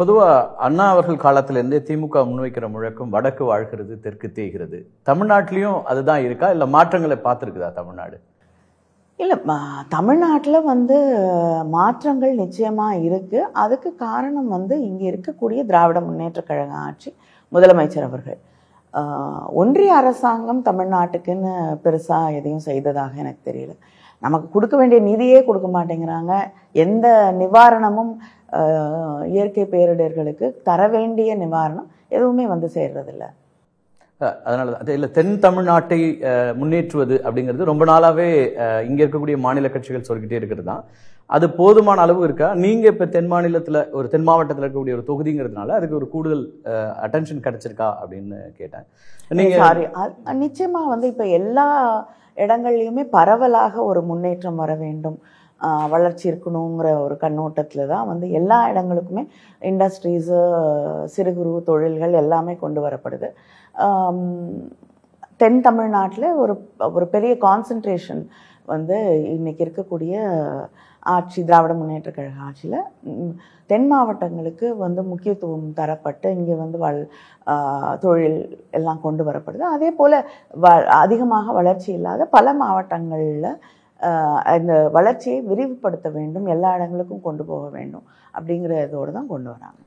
பொதுவாக அண்ணா அவர்கள் காலத்திலேருந்தே திமுக முன்வைக்கிற முழக்கம் வடக்கு வாழ்கிறது தெற்கு தேய்கிறது தமிழ்நாட்டிலையும் அதுதான் இருக்கா இல்லை மாற்றங்களை பார்த்துருக்குதா தமிழ்நாடு இல்லை தமிழ்நாட்டில் வந்து மாற்றங்கள் நிச்சயமாக இருக்குது அதுக்கு காரணம் வந்து இங்கே இருக்கக்கூடிய திராவிட முன்னேற்ற கழக ஆட்சி முதலமைச்சர் அவர்கள் ஒன்றிய அரசாங்கம் தமிழ்நாட்டுக்குன்னு பெருசாக எதையும் செய்ததாக எனக்கு தெரியல நமக்கு கொடுக்க வேண்டிய நிதியே கொடுக்க மாட்டேங்கிறாங்க எந்த நிவாரணமும் இயற்கை பேரிடர்களுக்கு தர வேண்டிய நிவாரணம் எதுவுமே வந்து சேர்றதில்ல அதனால தான் இல்லை தென் தமிழ்நாட்டை முன்னேற்றுவது அப்படிங்கிறது ரொம்ப நாளாகவே இங்கே இருக்கக்கூடிய மாநில கட்சிகள் சொல்லிக்கிட்டே இருக்கிறது தான் அது போதுமான அளவு இருக்கா நீங்கள் இப்போ தென் மாநிலத்தில் ஒரு தென் மாவட்டத்தில் இருக்கக்கூடிய ஒரு தொகுதிங்கிறதுனால அதுக்கு ஒரு கூடுதல் அட்டென்ஷன் கிடைச்சிருக்கா அப்படின்னு கேட்டேன் நீங்கள் சாரி நிச்சயமாக வந்து இப்போ எல்லா இடங்கள்லையுமே பரவலாக ஒரு முன்னேற்றம் வர வேண்டும் வளர்ச்சி இருக்கணுங்கிற ஒரு கண்ணோட்டத்தில் தான் வந்து எல்லா இடங்களுக்குமே இண்டஸ்ட்ரீஸு சிறு குறு தொழில்கள் எல்லாமே கொண்டு வரப்படுது தென் தமிழ்நாட்டில் ஒரு ஒரு பெரிய கான்சன்ட்ரேஷன் வந்து இன்றைக்கி இருக்கக்கூடிய ஆட்சி திராவிட முன்னேற்ற கழக ஆட்சியில் தென் மாவட்டங்களுக்கு வந்து முக்கியத்துவம் தரப்பட்டு இங்கே வந்து வள் தொழில் எல்லாம் கொண்டு வரப்படுது அதே போல் வ அதிகமாக வளர்ச்சி இல்லாத பல மாவட்டங்களில் அந்த வளர்ச்சியை விரிவுபடுத்த வேண்டும் எல்லா இடங்களுக்கும் கொண்டு போக வேண்டும் அப்படிங்கிற இதோடு தான் கொண்டு வராங்க